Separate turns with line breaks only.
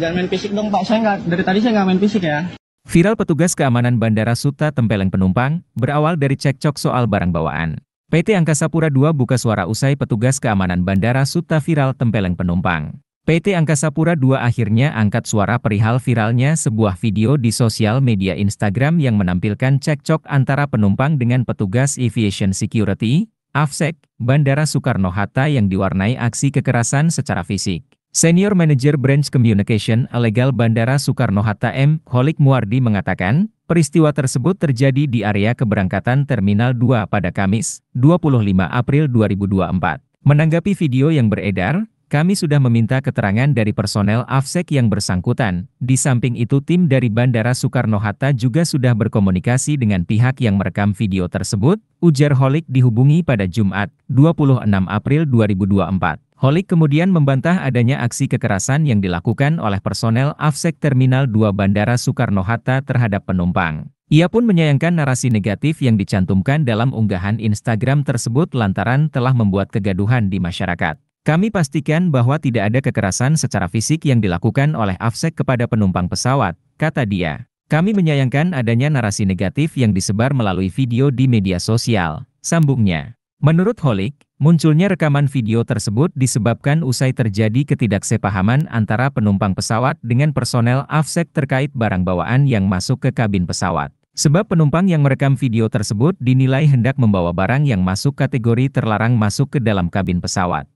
Jangan main fisik dong Pak, saya nggak dari tadi saya nggak main fisik ya. Viral petugas keamanan Bandara Suta tempeleng penumpang, berawal dari cekcok soal barang bawaan. PT Angkasa Pura II buka suara usai petugas keamanan Bandara Suta viral tempeleng penumpang. PT Angkasa Pura II akhirnya angkat suara perihal viralnya sebuah video di sosial media Instagram yang menampilkan cekcok antara penumpang dengan petugas Aviation Security, AFSEC, Bandara Soekarno-Hatta yang diwarnai aksi kekerasan secara fisik. Senior Manager Branch Communication Legal Bandara Soekarno-Hatta M. Holik Muardi mengatakan, peristiwa tersebut terjadi di area keberangkatan Terminal 2 pada Kamis, 25 April 2024. Menanggapi video yang beredar, kami sudah meminta keterangan dari personel AFSEC yang bersangkutan. Di samping itu tim dari Bandara Soekarno-Hatta juga sudah berkomunikasi dengan pihak yang merekam video tersebut, ujar Holik dihubungi pada Jumat, 26 April 2024. Holik kemudian membantah adanya aksi kekerasan yang dilakukan oleh personel AFSEC Terminal 2 Bandara Soekarno-Hatta terhadap penumpang. Ia pun menyayangkan narasi negatif yang dicantumkan dalam unggahan Instagram tersebut lantaran telah membuat kegaduhan di masyarakat. Kami pastikan bahwa tidak ada kekerasan secara fisik yang dilakukan oleh AFSEC kepada penumpang pesawat, kata dia. Kami menyayangkan adanya narasi negatif yang disebar melalui video di media sosial, sambungnya. Menurut Holik, Munculnya rekaman video tersebut disebabkan usai terjadi ketidaksepahaman antara penumpang pesawat dengan personel AFSEC terkait barang bawaan yang masuk ke kabin pesawat. Sebab penumpang yang merekam video tersebut dinilai hendak membawa barang yang masuk kategori terlarang masuk ke dalam kabin pesawat.